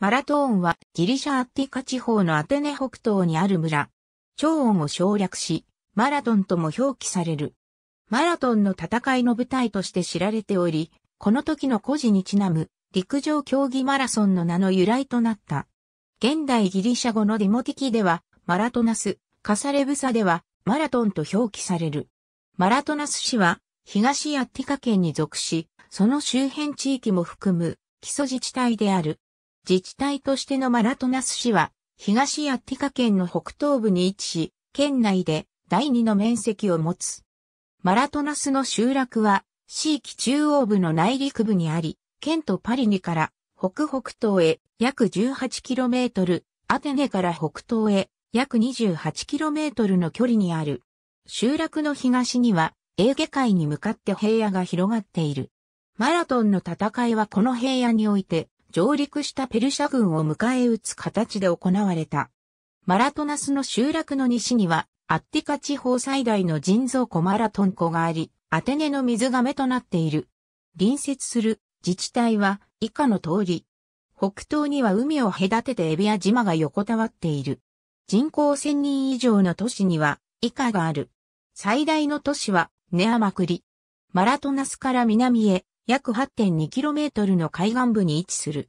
マラトーンはギリシャアッティカ地方のアテネ北東にある村。超音を省略し、マラトンとも表記される。マラトンの戦いの舞台として知られており、この時の故事にちなむ陸上競技マラソンの名の由来となった。現代ギリシャ語のディモティキでは、マラトナス、カサレブサでは、マラトンと表記される。マラトナス市は、東アッティカ県に属し、その周辺地域も含む基礎自治体である。自治体としてのマラトナス市は、東アティカ県の北東部に位置し、県内で第二の面積を持つ。マラトナスの集落は、市域中央部の内陸部にあり、県とパリニから北北東へ約 18km、アテネから北東へ約 28km の距離にある。集落の東には、エーゲ海に向かって平野が広がっている。マラトンの戦いはこの平野において上陸したペルシャ軍を迎え撃つ形で行われた。マラトナスの集落の西には、アッティカ地方最大の人造湖マラトン湖があり、アテネの水がとなっている。隣接する自治体は以下の通り。北東には海を隔ててエビア島が横たわっている。人口1000人以上の都市には以下がある。最大の都市はネアマクリ。マラトナスから南へ約 8.2km の海岸部に位置する。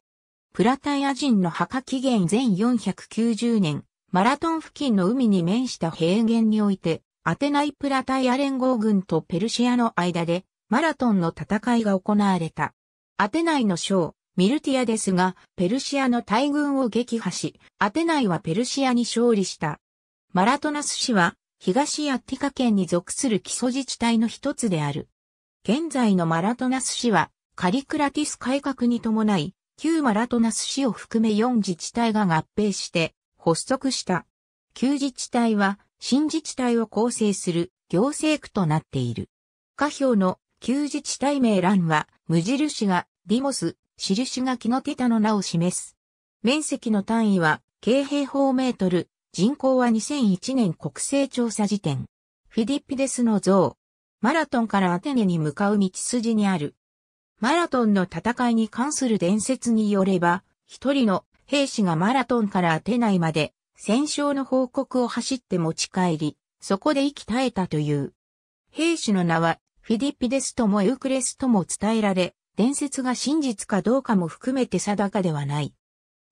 プラタイア人の墓紀元前490年、マラトン付近の海に面した平原において、アテナイプラタイア連合軍とペルシアの間で、マラトンの戦いが行われた。アテナイの将、ミルティアですが、ペルシアの大軍を撃破し、アテナイはペルシアに勝利した。マラトナス市は、東アティカ県に属する基礎自治体の一つである。現在のマラトナス市は、カリクラティス改革に伴い、旧マラトナス市を含め4自治体が合併して発足した。旧自治体は、新自治体を構成する行政区となっている。下表の旧自治体名欄は、無印がディモス、印がキノテタの名を示す。面積の単位は、京平方メートル、人口は2001年国勢調査時点。フィディッピデスの像、マラトンからアテネに向かう道筋にある。マラトンの戦いに関する伝説によれば、一人の兵士がマラトンからアテナイまで戦勝の報告を走って持ち帰り、そこで息絶えたという。兵士の名はフィディピデスともエウクレスとも伝えられ、伝説が真実かどうかも含めて定かではない。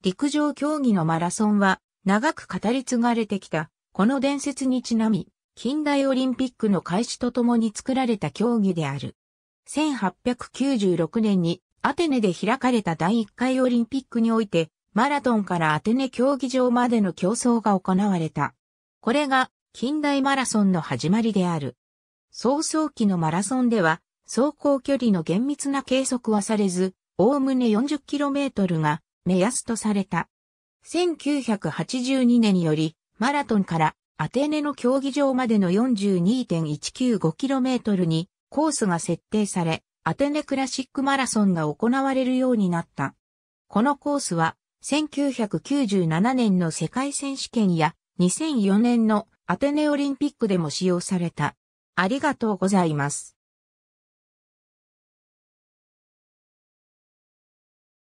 陸上競技のマラソンは長く語り継がれてきた、この伝説にちなみ、近代オリンピックの開始とともに作られた競技である。1896年にアテネで開かれた第1回オリンピックにおいて、マラトンからアテネ競技場までの競争が行われた。これが近代マラソンの始まりである。早々期のマラソンでは、走行距離の厳密な計測はされず、おおむね 40km が目安とされた。1982年により、マラトンからアテネの競技場までの 42.195km にコースが設定され、アテネクラシックマラソンが行われるようになった。このコースは、1997年の世界選手権や2004年のアテネオリンピックでも使用された。ありがとうございます。